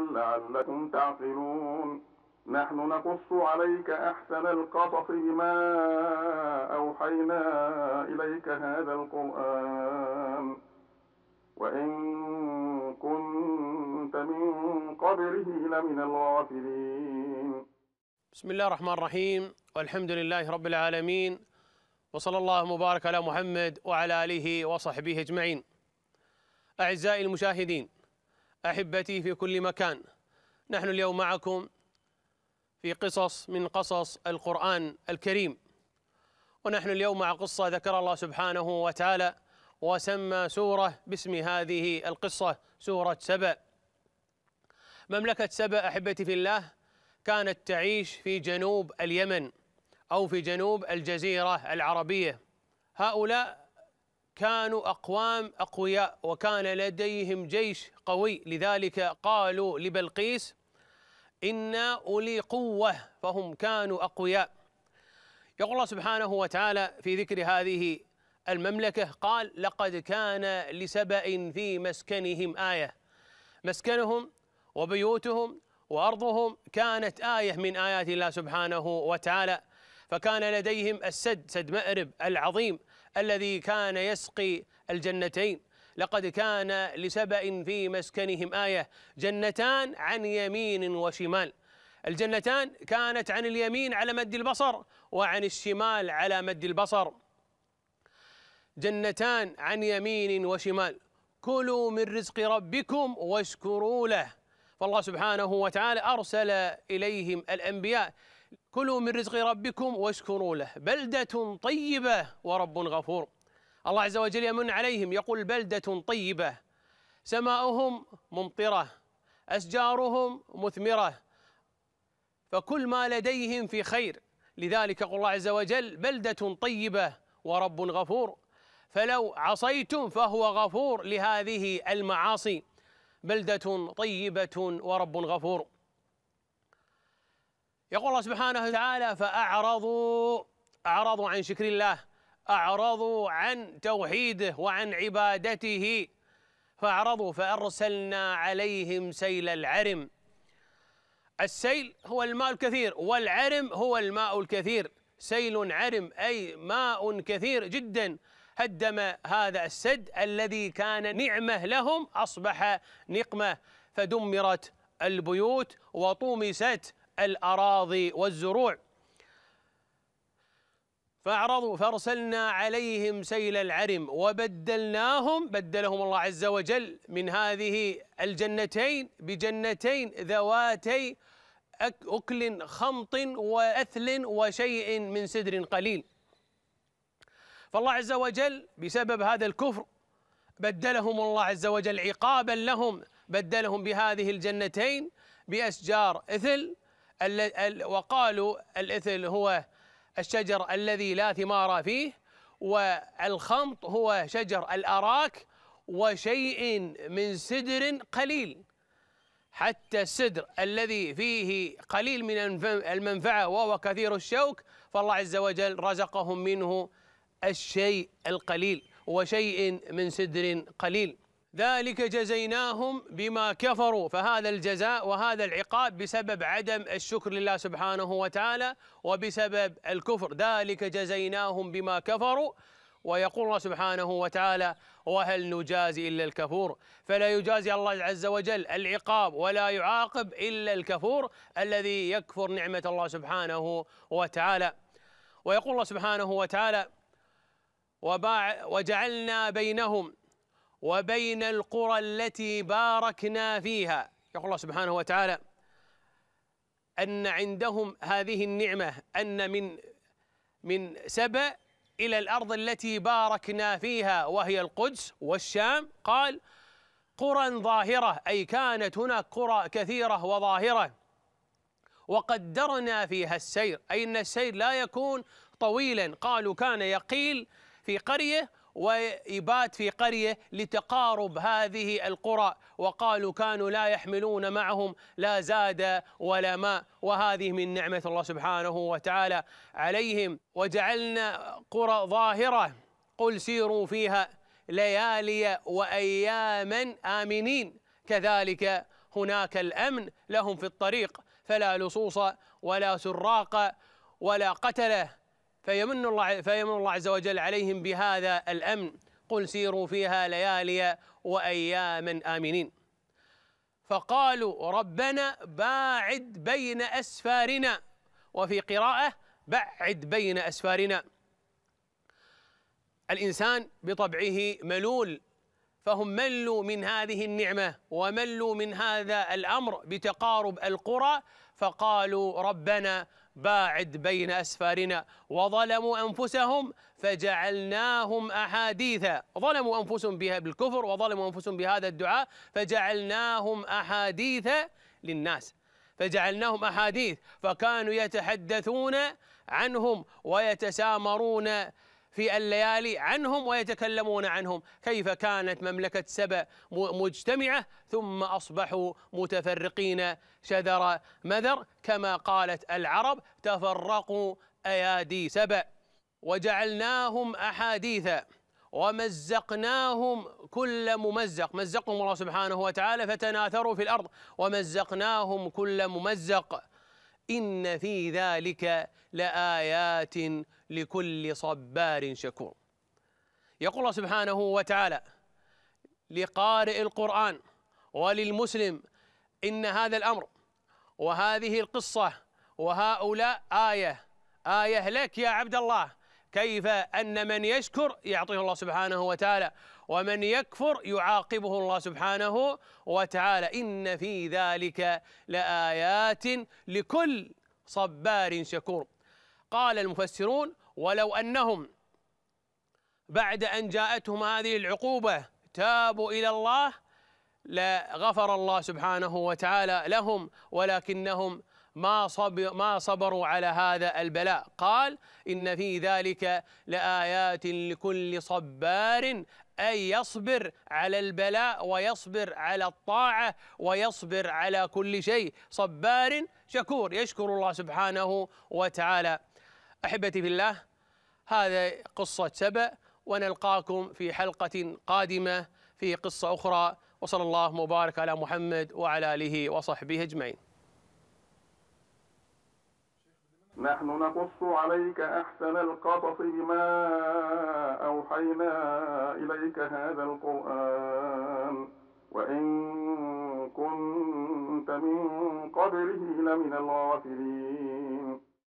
لعلكم تعقلون نحن نقص عليك أحسن القصص بما أوحينا إليك هذا القرآن وإن كنت من قبله لمن الغافلين بسم الله الرحمن الرحيم والحمد لله رب العالمين وصلى الله مبارك على محمد وعلى آله وصحبه أجمعين أعزائي المشاهدين احبتي في كل مكان نحن اليوم معكم في قصص من قصص القران الكريم ونحن اليوم مع قصه ذكر الله سبحانه وتعالى وسمى سوره باسم هذه القصه سوره سبأ مملكه سبأ احبتي في الله كانت تعيش في جنوب اليمن او في جنوب الجزيره العربيه هؤلاء كانوا أقوام أقوياء وكان لديهم جيش قوي لذلك قالوا لبلقيس إنا أولي قوة فهم كانوا أقوياء يقول الله سبحانه وتعالى في ذكر هذه المملكة قال لقد كان لسبأ في مسكنهم آية مسكنهم وبيوتهم وأرضهم كانت آية من آيات الله سبحانه وتعالى فكان لديهم السد سد مأرب العظيم الذي كان يسقي الجنتين لقد كان لسبأ في مسكنهم آية جنتان عن يمين وشمال الجنتان كانت عن اليمين على مد البصر وعن الشمال على مد البصر جنتان عن يمين وشمال كلوا من رزق ربكم واشكروا له فالله سبحانه وتعالى أرسل إليهم الأنبياء كلوا من رزق ربكم واشكروا له بلدة طيبة ورب غفور الله عز وجل يمن عليهم يقول بلدة طيبة سماؤهم ممطرة أشجارهم مثمرة فكل ما لديهم في خير لذلك يقول الله عز وجل بلدة طيبة ورب غفور فلو عصيتم فهو غفور لهذه المعاصي بلدة طيبة ورب غفور يقول الله سبحانه وتعالى فأعرضوا أعرضوا عن شكر الله أعرضوا عن توحيده وعن عبادته فأعرضوا فأرسلنا عليهم سيل العرم السيل هو الماء الكثير والعرم هو الماء الكثير سيل عرم أي ماء كثير جدا هدم هذا السد الذي كان نعمة لهم أصبح نقمة فدمرت البيوت وطومست الأراضي والزروع فأعرضوا فأرسلنا عليهم سيل العرم وبدلناهم بدلهم الله عز وجل من هذه الجنتين بجنتين ذواتي أكل خمط وأثل وشيء من سدر قليل فالله عز وجل بسبب هذا الكفر بدلهم الله عز وجل عقابا لهم بدلهم بهذه الجنتين بأشجار إثل وقالوا الإثل هو الشجر الذي لا ثمار فيه والخمط هو شجر الأراك وشيء من سدر قليل حتى السدر الذي فيه قليل من المنفعة وهو كثير الشوك فالله عز وجل رزقهم منه الشيء القليل وشيء من سدر قليل ذلك جزيناهم بما كفروا فهذا الجزاء وهذا العقاب بسبب عدم الشكر لله سبحانه وتعالى وبسبب الكفر ذلك جزيناهم بما كفروا ويقول الله سبحانه وتعالى وهل نجازي إلا الكفور فلا يجازي الله عز وجل العقاب ولا يعاقب إلا الكفور الذي يكفر نعمة الله سبحانه وتعالى ويقول الله سبحانه وتعالى وجعلنا بينهم وبين القرى التي باركنا فيها يقول الله سبحانه وتعالى أن عندهم هذه النعمة أن من من سبأ إلى الأرض التي باركنا فيها وهي القدس والشام قال قرى ظاهرة أي كانت هناك قرى كثيرة وظاهرة وقدرنا فيها السير أي أن السير لا يكون طويلا قالوا كان يقيل في قرية ويبات في قرية لتقارب هذه القرى وقالوا كانوا لا يحملون معهم لا زاد ولا ماء وهذه من نعمة الله سبحانه وتعالى عليهم وجعلنا قرى ظاهرة قل سيروا فيها ليالي وأياما آمنين كذلك هناك الأمن لهم في الطريق فلا لصوص ولا سراق ولا قتله فيمن الله فيمن الله عز وجل عليهم بهذا الامن قل سيروا فيها ليالي واياما امنين فقالوا ربنا باعد بين اسفارنا وفي قراءه بعد بين اسفارنا الانسان بطبعه ملول فهم ملوا من هذه النعمه وملوا من هذا الامر بتقارب القرى فقالوا ربنا باعد بين أسفارنا وظلموا أنفسهم فجعلناهم أحاديثا ظلموا أنفسهم بها بالكفر وظلموا أنفسهم بهذا الدعاء فجعلناهم أحاديث للناس فجعلناهم أحاديث فكانوا يتحدثون عنهم ويتسامرون في الليالي عنهم ويتكلمون عنهم كيف كانت مملكة سبأ مجتمعة ثم أصبحوا متفرقين شذر مذر كما قالت العرب تفرقوا أيادي سبأ وجعلناهم أحاديثا ومزقناهم كل ممزق مزقهم الله سبحانه وتعالى فتناثروا في الأرض ومزقناهم كل ممزق إن في ذلك لآيات لكل صبار شكور يقول الله سبحانه وتعالى لقارئ القرآن وللمسلم إن هذا الأمر وهذه القصة وهؤلاء آية آية لك يا عبد الله كيف أن من يشكر يعطيه الله سبحانه وتعالى ومن يكفر يعاقبه الله سبحانه وتعالى إن في ذلك لآيات لكل صبار شكور قال المفسرون ولو أنهم بعد أن جاءتهم هذه العقوبة تابوا إلى الله لغفر الله سبحانه وتعالى لهم ولكنهم ما صبر ما صبروا على هذا البلاء قال إن في ذلك لآيات لكل صبار أي يصبر على البلاء ويصبر على الطاعة ويصبر على كل شيء صبار شكور يشكر الله سبحانه وتعالى أحبتي في الله هذا قصة سبأ ونلقاكم في حلقة قادمة في قصة أخرى وصلى الله وبارك على محمد وعلى آله وصحبه أجمعين نحن نقص عليك أحسن القصص بما أوحينا إليك هذا القرآن وإن كنت من قبله لمن الغافلين